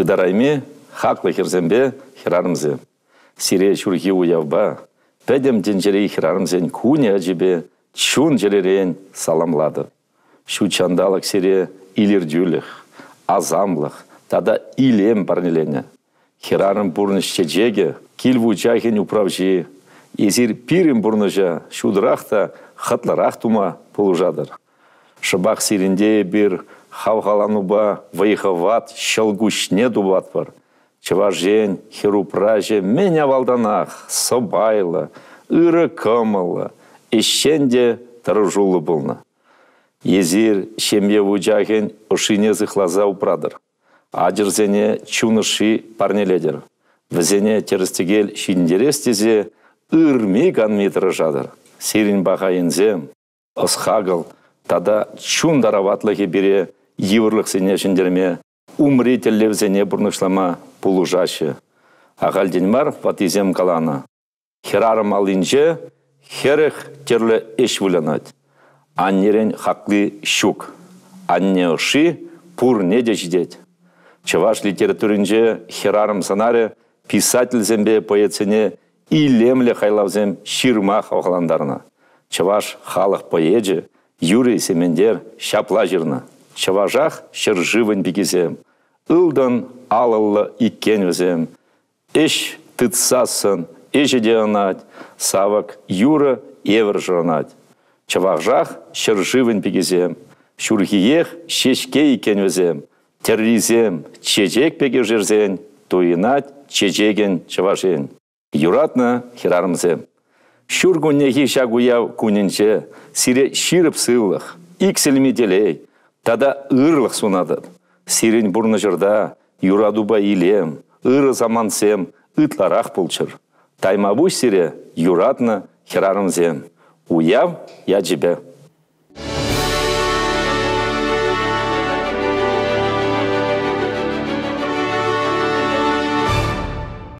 ыдарайме хаклы херзенбе херанымзе. Сире чурхи уявба, пәдем денжерей херанымзен куне ажибе, чун жеререн саламлады. Шу чандалык сире илердюліх, азамлых, тада илем барнелене Херарым бурныш чеджеге килву чахен управжи, езір пирім бурныжа, шудырақта, хатларақ тума полужадыр шыбақ сиринде бір хавғалануба вайхават не дубат бар. Чыважен, хирупраже, мен авалданақ, собайлы, ыры кымылы, ищенде тұрыжулы болны. Езір шемье вуджаген ұшыне зықлаза ұпрадыр. Адырзене чуныши парнеледер. Візене терістігел шиндерестезе ырми метры жадыр. Сирин бағайынзем, ұсқағыл, тада чун дараватлығы бере еврлық сене жіндерме умретеллев зене бұрнышлама пулу Ағалденмар Ағалден ватизем калана. Херарым алынже херіх терлі эш вуленат Аннерен хақлы шук. Анне оши пур не жидет. Чаваш литературинже херарым санаре писатель зембе поэцене и лемле хайлавзем ширма хавхаландарна. Чаваш халық Юрий семендер жырна. Чаважах шыржывын бігізем. Ылдан алылы иккен өзем. Иш тытсасын, де Савак юры евір Чаважах шыржывын бігізем. Шурхиех шешке иккен өзем. Терризем чечек пеке жерзен. туынат чечеген чавашен. Юратна хирарымзем. Шургуннеги шагуя куненче, сире ширып сылых, икселме делей, тада ырлық сунады. Сирен бұрны жырда, юрадуба илем, ыры сем, ытларақ пулчыр. Таймабуш сире юратны зем. Уяв я жібе.